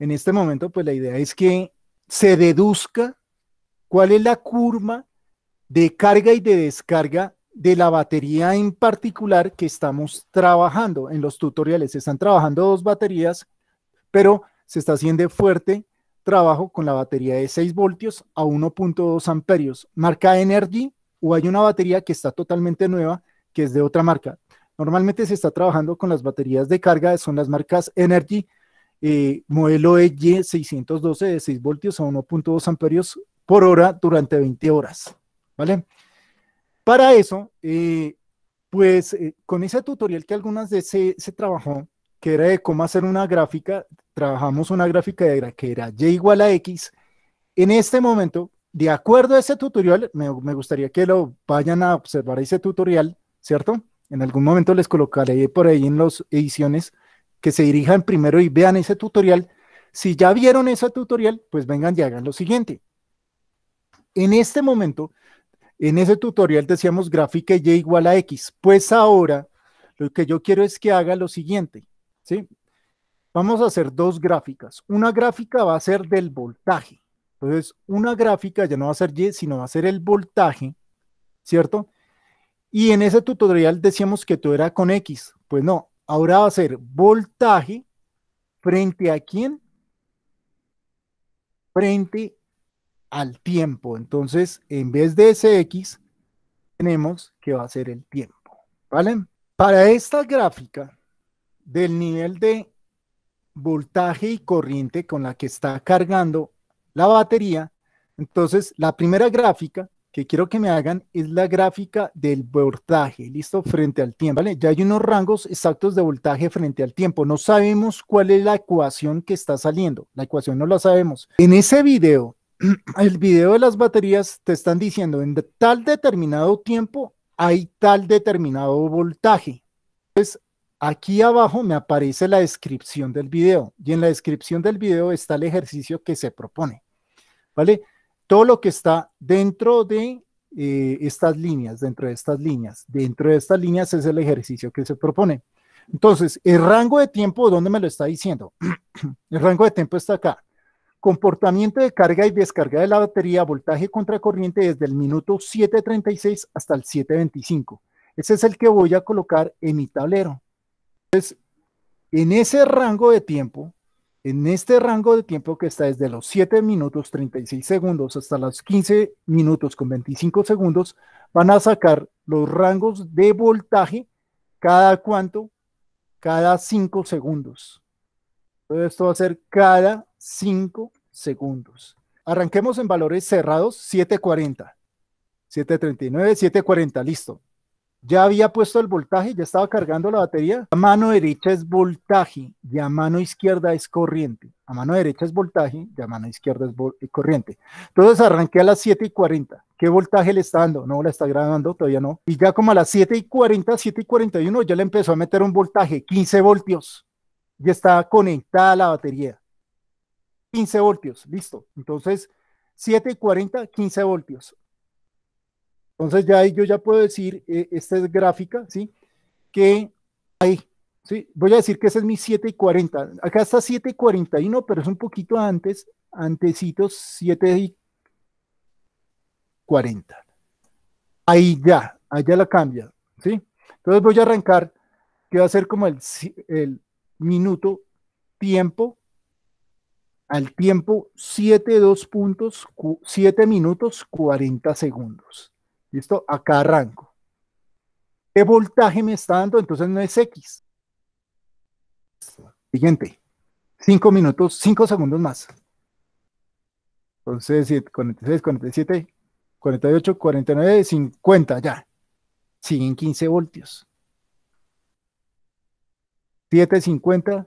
en este momento, pues la idea es que se deduzca cuál es la curva de carga y de descarga de la batería en particular que estamos trabajando en los tutoriales. Se están trabajando dos baterías, pero se está haciendo fuerte trabajo con la batería de 6 voltios a 1.2 amperios. Marca Energy o hay una batería que está totalmente nueva que es de otra marca. Normalmente se está trabajando con las baterías de carga, son las marcas Energy eh, modelo EY 612 de 6 voltios a 1.2 amperios por hora durante 20 horas, ¿vale? Para eso, eh, pues eh, con ese tutorial que algunas veces se, trabajó, que era de cómo hacer una gráfica, trabajamos una gráfica que era Y igual a X, en este momento, de acuerdo a ese tutorial, me, me gustaría que lo vayan a observar ese tutorial, ¿cierto? En algún momento les colocaré por ahí en las ediciones que se dirijan primero y vean ese tutorial. Si ya vieron ese tutorial, pues vengan y hagan lo siguiente. En este momento, en ese tutorial decíamos gráfica y e igual a x. Pues ahora lo que yo quiero es que haga lo siguiente. ¿sí? Vamos a hacer dos gráficas. Una gráfica va a ser del voltaje. Entonces, una gráfica ya no va a ser Y, sino va a ser el voltaje, ¿cierto? Y en ese tutorial decíamos que todo era con X. Pues no, Ahora va a ser voltaje frente a quién? Frente al tiempo. Entonces, en vez de ese X, tenemos que va a ser el tiempo. ¿Vale? Para esta gráfica del nivel de voltaje y corriente con la que está cargando la batería, entonces la primera gráfica que quiero que me hagan es la gráfica del voltaje, listo, frente al tiempo, ¿vale? Ya hay unos rangos exactos de voltaje frente al tiempo. No sabemos cuál es la ecuación que está saliendo. La ecuación no la sabemos. En ese video, el video de las baterías te están diciendo en tal determinado tiempo hay tal determinado voltaje. Entonces, aquí abajo me aparece la descripción del video y en la descripción del video está el ejercicio que se propone, ¿vale? todo lo que está dentro de eh, estas líneas, dentro de estas líneas, dentro de estas líneas es el ejercicio que se propone. Entonces, el rango de tiempo, donde me lo está diciendo? el rango de tiempo está acá. Comportamiento de carga y descarga de la batería, voltaje contra corriente desde el minuto 7.36 hasta el 7.25. Ese es el que voy a colocar en mi tablero. Entonces, en ese rango de tiempo, en este rango de tiempo que está desde los 7 minutos 36 segundos hasta los 15 minutos con 25 segundos, van a sacar los rangos de voltaje cada cuánto, cada 5 segundos. Entonces esto va a ser cada 5 segundos. Arranquemos en valores cerrados, 740. 739, 740, listo. Ya había puesto el voltaje, ya estaba cargando la batería. A mano derecha es voltaje y a mano izquierda es corriente. A mano derecha es voltaje y a mano izquierda es corriente. Entonces arranqué a las 7 y 40. ¿Qué voltaje le está dando? No, la está grabando, todavía no. Y ya como a las 7 y 40, 7 y 41, ya le empezó a meter un voltaje, 15 voltios. ya estaba conectada la batería. 15 voltios, listo. Entonces, 7 y 40, 15 voltios. Entonces ya yo ya puedo decir, eh, esta es gráfica, ¿sí? Que ahí, ¿sí? Voy a decir que ese es mi 7 y 40. Acá está 7 y 41, pero es un poquito antes, antecitos 7 y 40. Ahí ya, allá la cambia, ¿sí? Entonces voy a arrancar, que va a ser como el, minuto tiempo al tiempo 7, 2 puntos, 7 minutos 40 segundos. ¿Listo? Acá arranco. ¿Qué voltaje me está dando? Entonces no es X. Siguiente. Cinco minutos, cinco segundos más. Entonces, 46, 47, 48, 49, 50, ya. Siguen 15 voltios. 7, 50.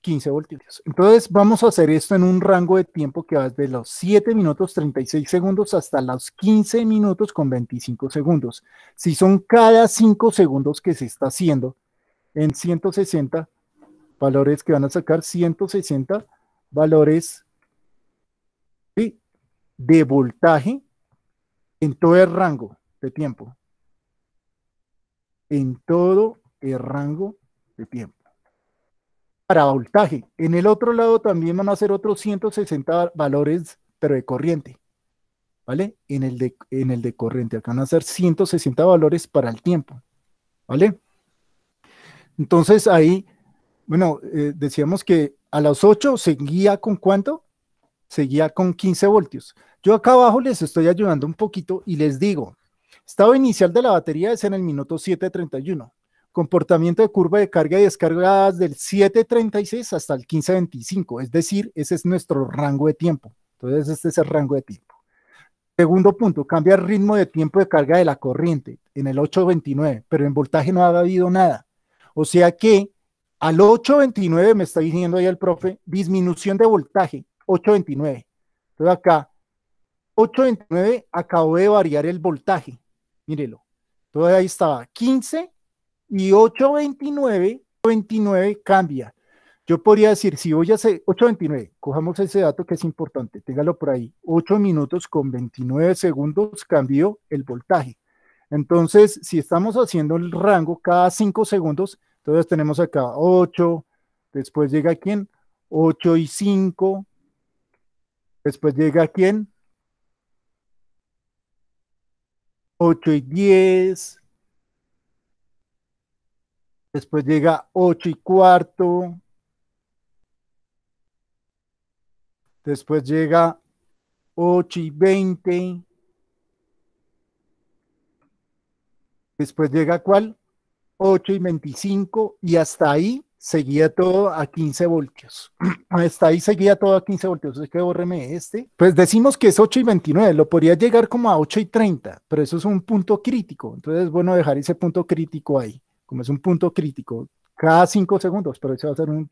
15 voltios. Entonces vamos a hacer esto en un rango de tiempo que va desde los 7 minutos 36 segundos hasta los 15 minutos con 25 segundos. Si son cada 5 segundos que se está haciendo en 160 valores que van a sacar, 160 valores de voltaje en todo el rango de tiempo. En todo el rango de tiempo para voltaje. En el otro lado también van a ser otros 160 valores, pero de corriente. ¿Vale? En el de, en el de corriente. Acá van a ser 160 valores para el tiempo. ¿Vale? Entonces ahí, bueno, eh, decíamos que a las 8 seguía con cuánto? Seguía con 15 voltios. Yo acá abajo les estoy ayudando un poquito y les digo, estado inicial de la batería es en el minuto 731 comportamiento de curva de carga y descarga del 7.36 hasta el 15.25, es decir, ese es nuestro rango de tiempo. Entonces, este es el rango de tiempo. Segundo punto, cambia el ritmo de tiempo de carga de la corriente en el 8.29, pero en voltaje no ha habido nada. O sea que al 8.29 me está diciendo ahí el profe, disminución de voltaje, 8.29. Entonces acá, 8.29 acabo de variar el voltaje, mírelo. Entonces ahí estaba 15 y 829, 29 cambia. Yo podría decir, si voy a hacer 829, cojamos ese dato que es importante, téngalo por ahí, 8 minutos con 29 segundos cambió el voltaje. Entonces, si estamos haciendo el rango cada 5 segundos, entonces tenemos acá 8, después llega quién, 8 y 5, después llega quién, 8 y 10, Después llega 8 y cuarto. Después llega 8 y 20. Después llega cuál? 8 y 25 y hasta ahí seguía todo a 15 voltios. Hasta ahí seguía todo a 15 voltios. Es que bórreme este. Pues decimos que es 8 y 29, lo podría llegar como a 8 y 30, pero eso es un punto crítico. Entonces es bueno dejar ese punto crítico ahí como es un punto crítico, cada cinco segundos, pero ese va a ser un,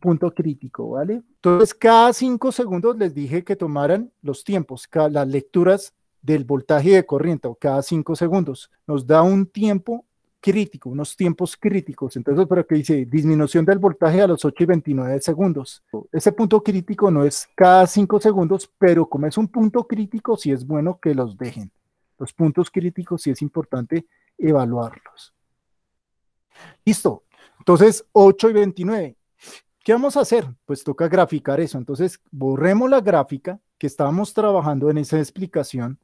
punto crítico, ¿vale? Entonces, cada cinco segundos les dije que tomaran los tiempos, las lecturas del voltaje de corriente, o cada cinco segundos. Nos da un tiempo crítico, unos tiempos críticos. Entonces, pero que dice disminución del voltaje a los 8 y 29 segundos. Ese punto crítico no es cada cinco segundos, pero como es un punto crítico, sí es bueno que los dejen. Los puntos críticos sí es importante evaluarlos. Listo. Entonces, 8 y 29. ¿Qué vamos a hacer? Pues toca graficar eso. Entonces, borremos la gráfica que estábamos trabajando en esa explicación,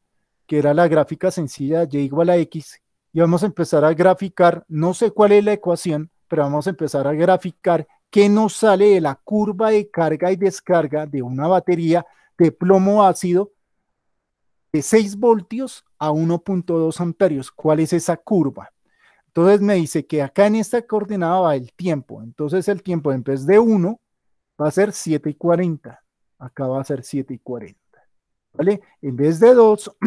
que era la gráfica sencilla y igual a x, y vamos a empezar a graficar, no sé cuál es la ecuación, pero vamos a empezar a graficar qué nos sale de la curva de carga y descarga de una batería de plomo ácido de 6 voltios a 1.2 amperios. ¿Cuál es esa curva? Entonces me dice que acá en esta coordenada va el tiempo. Entonces el tiempo en vez de 1 va a ser 7 y 40. Acá va a ser 7 y 40. ¿Vale? En vez de 2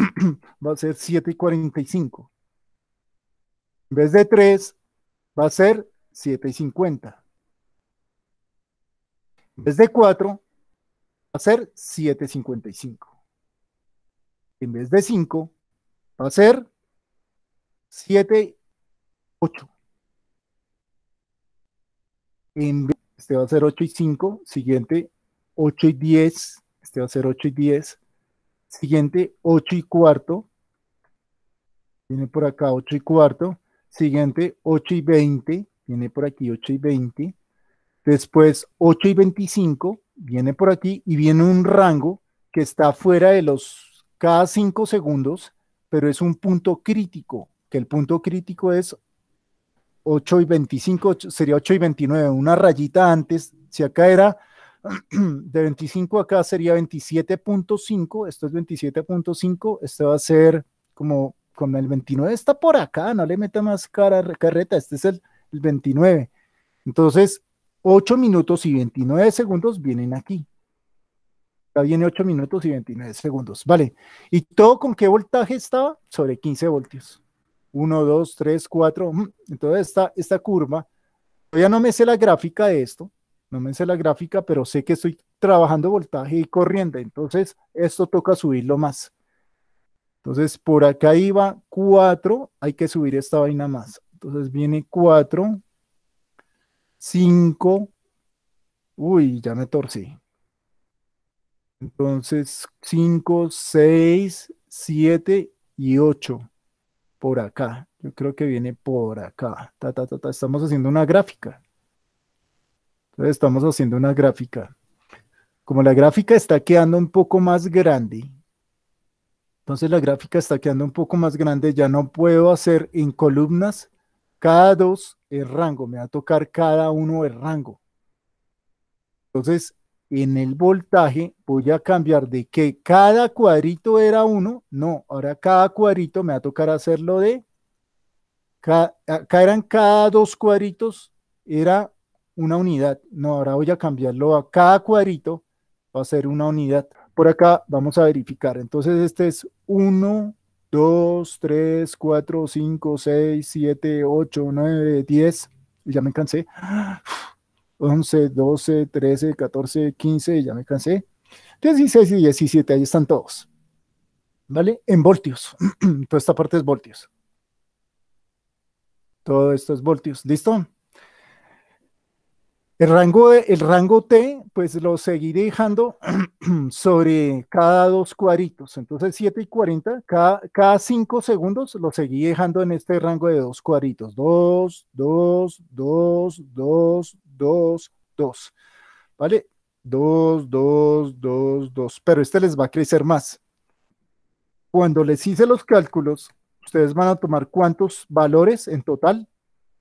va a ser 7 y 45. En vez de 3 va a ser 7 y 50. En vez de 4 va a ser 7 y 55. En vez de 5 va a ser 7 y 8. este va a ser 8 y 5. Siguiente, 8 y 10. Este va a ser 8 y 10. Siguiente, 8 y cuarto. Viene por acá 8 y cuarto. Siguiente, 8 y 20. Viene por aquí 8 y 20. Después, 8 y 25. Viene por aquí y viene un rango que está fuera de los cada 5 segundos, pero es un punto crítico, que el punto crítico es 8 y 25, sería 8 y 29, una rayita antes, si acá era de 25 acá sería 27.5, esto es 27.5, esto va a ser como, con el 29, está por acá, no le meta más cara, carreta, este es el, el 29. Entonces, 8 minutos y 29 segundos vienen aquí. ya viene 8 minutos y 29 segundos, vale. ¿Y todo con qué voltaje estaba? Sobre 15 voltios. 1, 2, 3, 4. Entonces esta, esta curva, todavía no me sé la gráfica de esto, no me sé la gráfica, pero sé que estoy trabajando voltaje y corriente, entonces esto toca subirlo más. Entonces por acá iba 4, hay que subir esta vaina más. Entonces viene 4, 5, uy, ya me torcí. Entonces 5, 6, 7 y 8 por acá. Yo creo que viene por acá. Ta, ta, estamos haciendo una gráfica. Entonces estamos haciendo una gráfica. Como la gráfica está quedando un poco más grande, entonces la gráfica está quedando un poco más grande, ya no puedo hacer en columnas cada dos el rango, me va a tocar cada uno el rango. Entonces en el voltaje voy a cambiar de que cada cuadrito era uno, no, ahora cada cuadrito me va a tocar hacerlo de, cada, acá eran cada dos cuadritos, era una unidad, no, ahora voy a cambiarlo a cada cuadrito, va a ser una unidad. Por acá vamos a verificar, entonces este es uno, 2, 3, cuatro, cinco, seis, siete, ocho, nueve, diez. ya me cansé. 11, 12, 13, 14, 15, ya me cansé. 16 y 17, ahí están todos. ¿Vale? En voltios. Toda esta parte es voltios. Todo esto es voltios. ¿Listo? El rango, el rango T, pues lo seguiré dejando sobre cada dos cuadritos. Entonces, 7 y 40, cada, cada 5 segundos lo seguí dejando en este rango de dos cuadritos. 2, 2, 2, 2, 2, 2. ¿Vale? 2, 2, 2, 2. Pero este les va a crecer más. Cuando les hice los cálculos, ustedes van a tomar cuántos valores en total.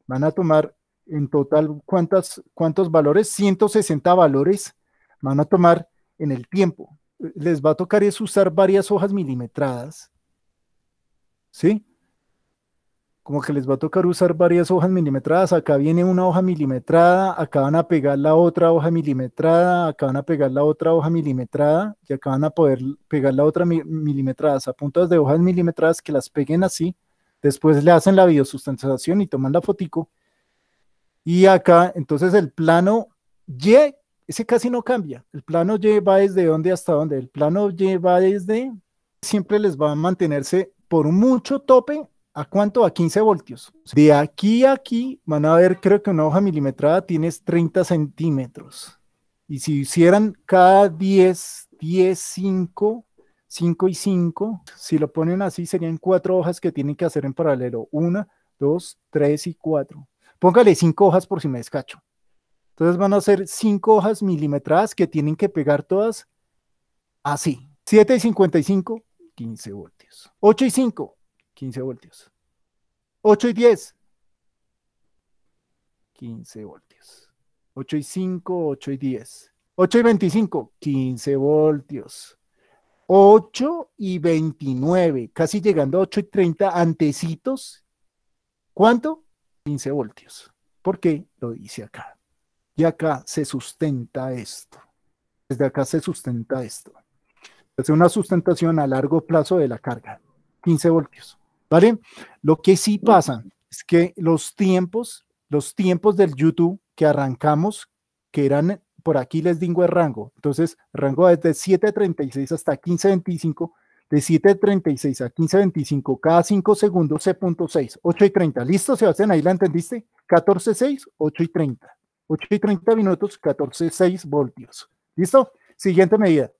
Van a tomar en total, ¿cuántas, ¿cuántos valores? 160 valores van a tomar en el tiempo. Les va a tocar es usar varias hojas milimetradas. ¿Sí? Como que les va a tocar usar varias hojas milimetradas. Acá viene una hoja milimetrada, acá van a pegar la otra hoja milimetrada, acá van a pegar la otra hoja milimetrada y acá van a poder pegar la otra milimetrada. A puntas de hojas milimetradas que las peguen así. Después le hacen la biosustentación y toman la fotico y acá, entonces el plano Y, ese casi no cambia. El plano Y va desde dónde hasta dónde. El plano Y va desde, siempre les va a mantenerse por mucho tope. ¿A cuánto? A 15 voltios. De aquí a aquí van a ver, creo que una hoja milimetrada tiene 30 centímetros. Y si hicieran cada 10, 10, 5, 5 y 5, si lo ponen así, serían cuatro hojas que tienen que hacer en paralelo. Una, dos, tres y cuatro póngale cinco hojas por si me descacho. Entonces van a ser cinco hojas milimetradas que tienen que pegar todas así. 7 y 55, 15 voltios. 8 y 5, 15 voltios. 8 y 10, 15 voltios. 8 y 5, 8 y 10. 8 y 25, 15 voltios. 8 y 29, casi llegando a 8 y 30, antecitos. ¿Cuánto? 15 voltios. ¿Por qué? Lo dice acá. Y acá se sustenta esto. Desde acá se sustenta esto. Es una sustentación a largo plazo de la carga, 15 voltios. ¿Vale? Lo que sí pasa es que los tiempos, los tiempos del YouTube que arrancamos, que eran, por aquí les digo el rango. Entonces, rango desde 7.36 hasta 15.25 de 7.36 a 15.25 cada 5 segundos, C.6, 8 y 30. ¿Listo, Sebastián? Ahí la entendiste. 14.6, 8 y 30. 8 y 30 minutos, 14.6 voltios. ¿Listo? Siguiente medida.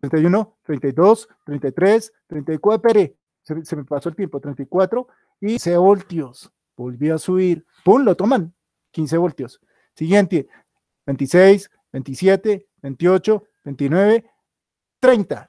31, 32, 33, 34, pere, se, se me pasó el tiempo, 34 y 15 voltios. Volví a subir. ¡Pum! Lo toman. 15 voltios. Siguiente. 26, 27, 28, 29, 30.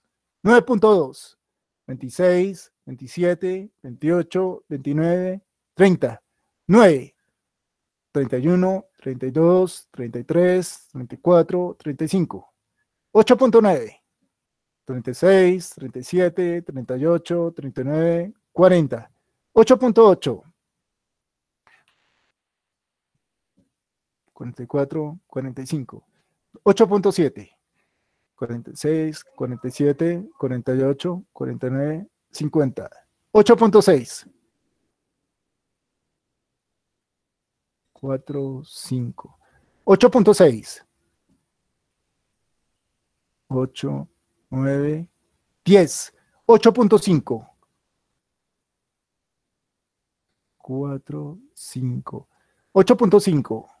9.2, 26, 27, 28, 29, 30, 9, 31, 32, 33, 34, 35, 8.9. 36, 37, 38, 39, 40, 8.8, 44, 45, 8.7. 46, 47, 48, 49, 50. 8.6. 4, 5. 8.6. 8, 9, 10. 8.5. 4, 5. 8.5.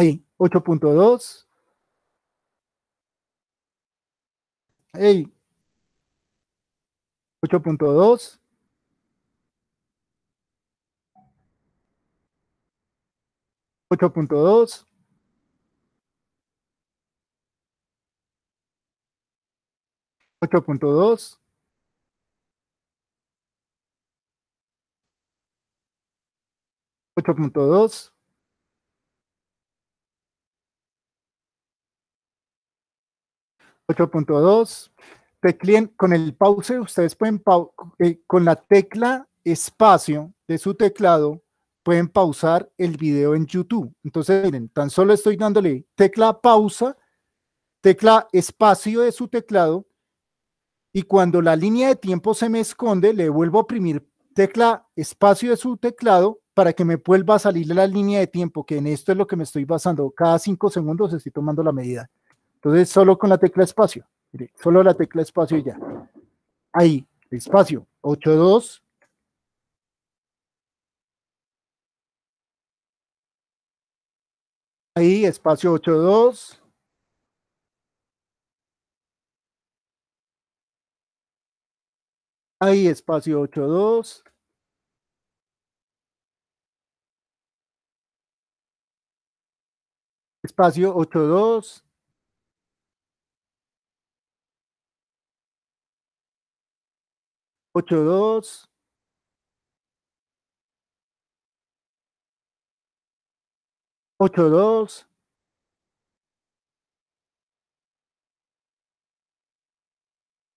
8.2. 8.2 8.2 8.2 8.2 8.2. con el pause, ustedes pueden eh, con la tecla espacio de su teclado pueden pausar el video en YouTube. Entonces, miren, tan solo estoy dándole tecla pausa, tecla espacio de su teclado y cuando la línea de tiempo se me esconde, le vuelvo a oprimir tecla espacio de su teclado para que me vuelva a salir la línea de tiempo, que en esto es lo que me estoy basando. Cada cinco segundos estoy tomando la medida. Entonces, solo con la tecla espacio, mire, solo la tecla espacio y ya. Ahí, espacio, 8, 2. Ahí, espacio 8, 2. Ahí, espacio 82. Espacio 82. 8-2. Ocho, dos.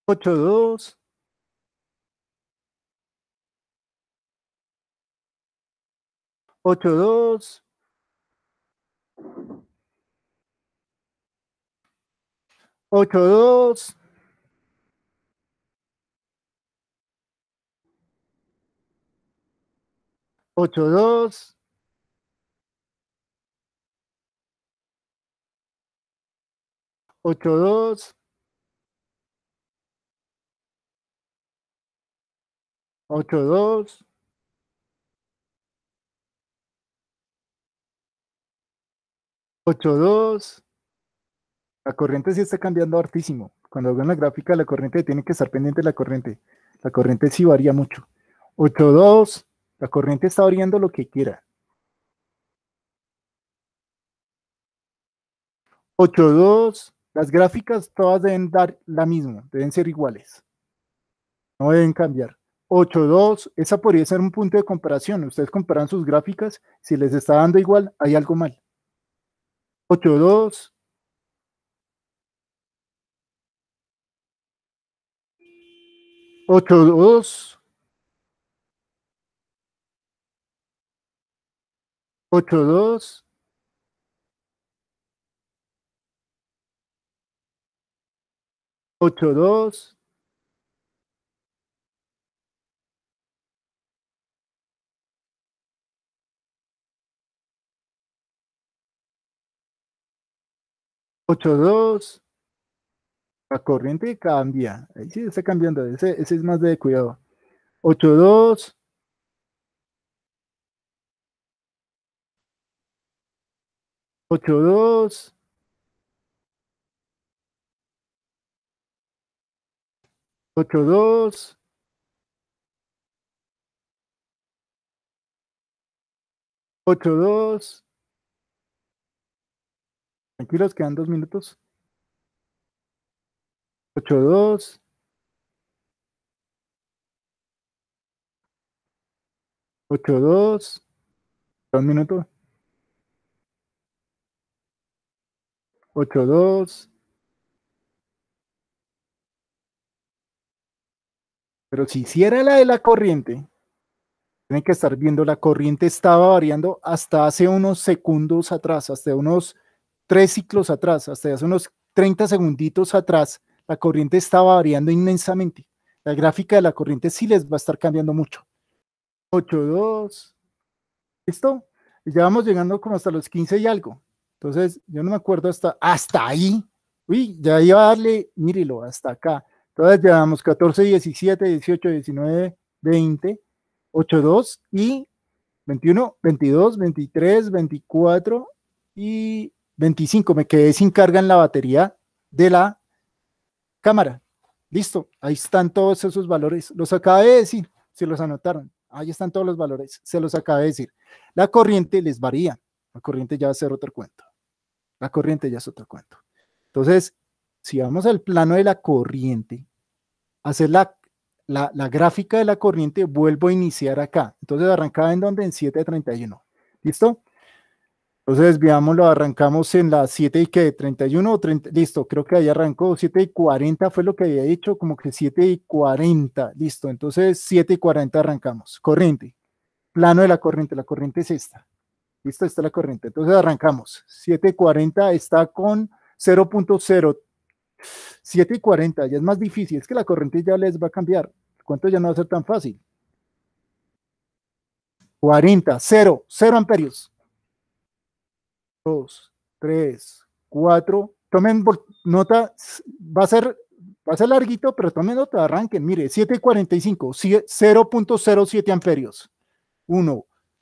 Ocho, dos. Ocho, dos. Ocho, dos. 8-2. 8.2 8.2 La corriente sí está cambiando hartísimo. Cuando hago una gráfica, la corriente tiene que estar pendiente la corriente. La corriente sí varía mucho. 8, 2. La corriente está abriendo lo que quiera. 8.2, las gráficas todas deben dar la misma, deben ser iguales. No deben cambiar. 8.2, esa podría ser un punto de comparación. Ustedes comparan sus gráficas, si les está dando igual, hay algo mal. 8.2. 8, 2. ocho dos Ocho, dos. Ocho, dos. La corriente cambia. sí está cambiando. Ese, ese es más de cuidado. Ocho, dos. 8-2 8-2 8-2 Tranquilos, quedan dos minutos 8-2 8-2 Dos minutos 8-2. Pero si hiciera la de la corriente, tienen que estar viendo, la corriente estaba variando hasta hace unos segundos atrás, hasta unos tres ciclos atrás, hasta hace unos 30 segunditos atrás, la corriente estaba variando inmensamente. La gráfica de la corriente sí les va a estar cambiando mucho. 8, 2, ¿listo? ya vamos llegando como hasta los 15 y algo. Entonces, yo no me acuerdo hasta, hasta ahí. Uy, ya iba a darle, mírelo, hasta acá. Entonces llevamos 14, 17, 18, 19, 20, 8, 2 y 21, 22, 23, 24 y 25. Me quedé sin carga en la batería de la cámara. Listo, ahí están todos esos valores. Los acabé de decir, se los anotaron. Ahí están todos los valores, se los acabé de decir. La corriente les varía. La corriente ya va a ser otro cuento. La corriente ya es otro cuento. Entonces, si vamos al plano de la corriente, hacer la, gráfica de la corriente, vuelvo a iniciar acá. Entonces arrancaba en donde? En 731. ¿Listo? Entonces veamos, arrancamos en la 7 y que 31 30, listo, creo que ahí arrancó 7 y 40 fue lo que había dicho, como que 7 y 40, listo, entonces 7 y 40 arrancamos, corriente, plano de la corriente, la corriente es esta, Listo, está la corriente. Entonces arrancamos. 740 está con 0.0. 740 ya es más difícil. Es que la corriente ya les va a cambiar. ¿Cuánto ya no va a ser tan fácil? 40, 0, 0 amperios. 2, 3, 4. Tomen nota, va a ser, va a ser larguito, pero tomen nota, arranquen. Mire, 745, 0.07 amperios. 1,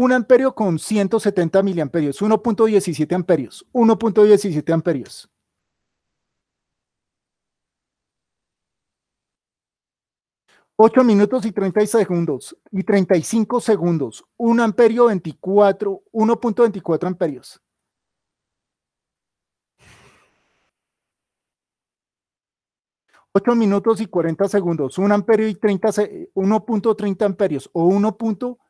1 amperio con 170 miliamperios, 1.17 amperios, 1.17 amperios. 8 minutos y 30 segundos y 35 segundos. 1 amperio 24, 1.24 amperios. 8 minutos y 40 segundos. 1 amperio y 30, 1.30 amperios o 1.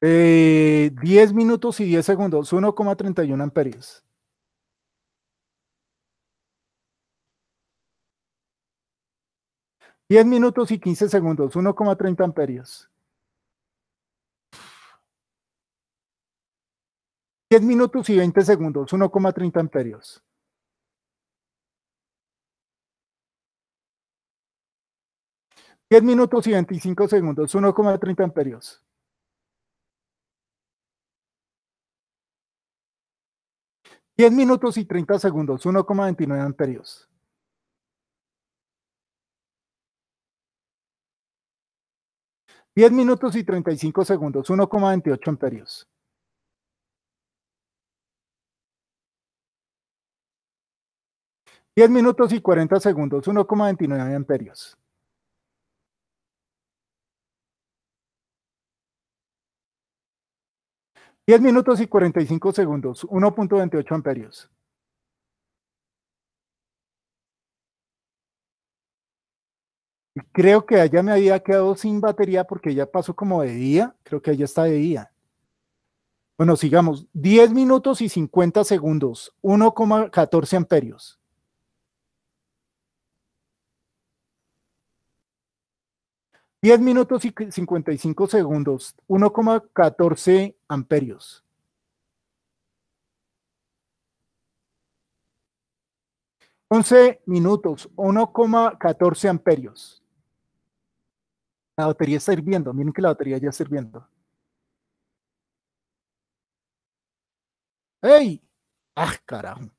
10 eh, minutos y 10 segundos, 1,31 amperios. 10 minutos y 15 segundos, 1,30 amperios. 10 minutos y 20 segundos, 1,30 amperios. 10 minutos y 25 segundos, 1,30 amperios. 10 minutos y 30 segundos, 1,29 amperios. 10 minutos y 35 segundos, 1,28 amperios. 10 minutos y 40 segundos, 1,29 amperios. 10 minutos y 45 segundos, 1.28 amperios. Creo que allá me había quedado sin batería porque ya pasó como de día. Creo que ya está de día. Bueno, sigamos. 10 minutos y 50 segundos, 1,14 amperios. 10 minutos y 55 segundos, 1,14 amperios. 11 minutos, 1,14 amperios. La batería está hirviendo, miren que la batería ya está sirviendo. ¡Ey! ¡Ah, carajo!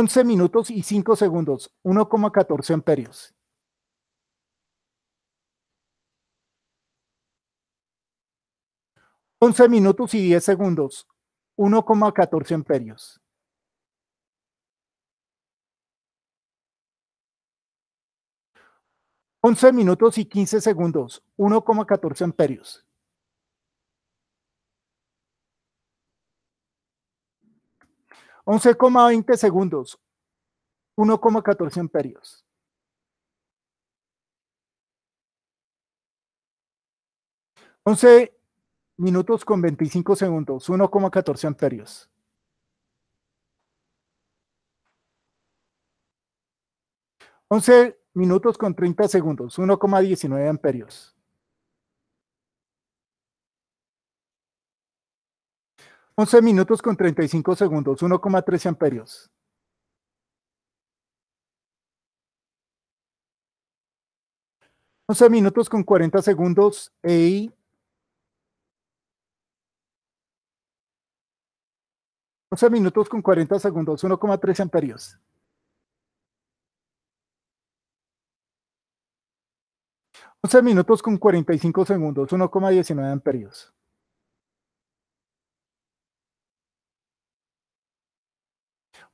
11 minutos y 5 segundos, 1,14 amperios. 11 minutos y 10 segundos, 1,14 amperios. 11 minutos y 15 segundos, 1,14 amperios. 11,20 segundos, 1,14 amperios. 11 minutos con 25 segundos, 1,14 amperios. 11 minutos con 30 segundos, 1,19 amperios. 11 minutos con 35 segundos, 1,3 amperios. 11 minutos con 40 segundos, 11 minutos con 40 segundos, 1,3 amperios. 11 minutos con 45 segundos, 1,19 amperios.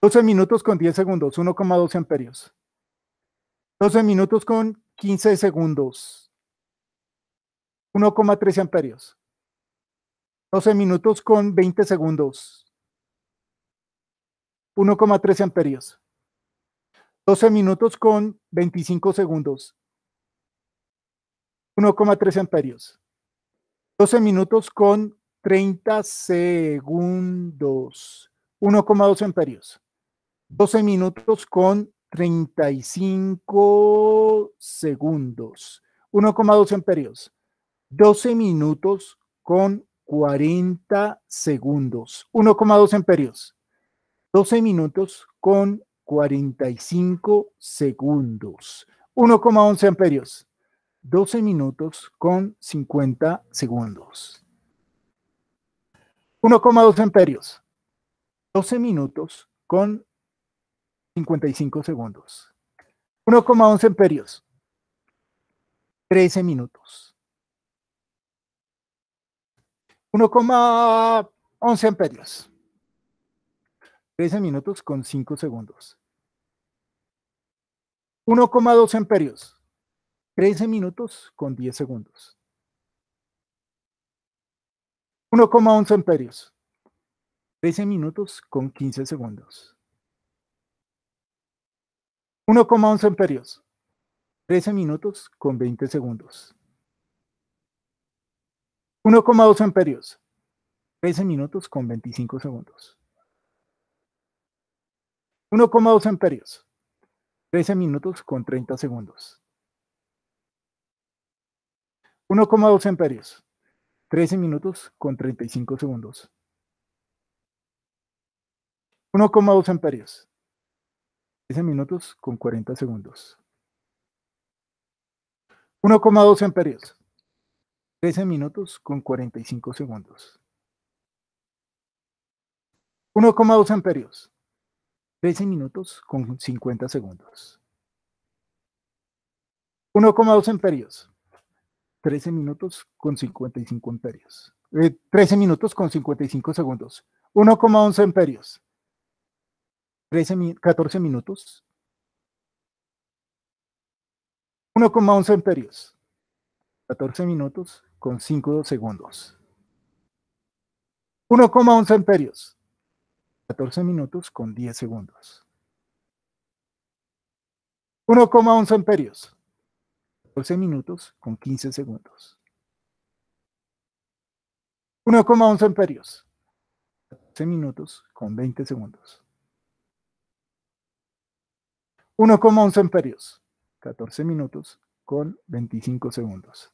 12 minutos con 10 segundos, 1.2 amperios. 12 minutos con 15 segundos, 1.3 amperios. 12 minutos con 20 segundos, 1.3 amperios. 12 minutos con 25 segundos, 1.3 amperios. 12 minutos con 30 segundos, 1,2 amperios. 12 minutos con 35 segundos. 1,2 amperios. 12 minutos con 40 segundos. 1,2 amperios. 12 minutos con 45 segundos. 1,11 amperios. 12 minutos con 50 segundos. 1,2 amperios. 12 minutos con 55 segundos. 1,11 imperios 13 minutos. 1,11 amperios. 13 minutos con 5 segundos. 1,2 imperios 13 minutos con 10 segundos. 1,11 imperios 13 minutos con 15 segundos. 1,11 amperios, 13 minutos con 20 segundos. 1,2 amperios, 13 minutos con 25 segundos. 1,2 amperios, 13 minutos con 30 segundos. 1,2 amperios, 13 minutos con 35 segundos. 1,2 amperios, 13 minutos con 40 segundos. 1,2 amperios. 13 minutos con 45 segundos. 1,2 amperios. 13 minutos con 50 segundos. 1,2 amperios. 13 minutos con 55 amperios. 13 eh, minutos con 55 segundos. 1,11 amperios. 14 minutos. 1,11 amperios. 14 minutos con 5 segundos. 1,11 amperios. 14 minutos con 10 segundos. 1,11 amperios. 14 minutos con 15 segundos. 1,11 amperios. 14 minutos con 20 segundos. 1,11 amperios, 14 minutos con 25 segundos.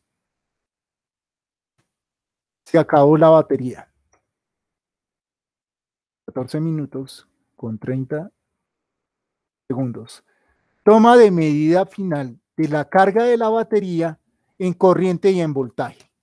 Se acabó la batería. 14 minutos con 30 segundos. Toma de medida final de la carga de la batería en corriente y en voltaje.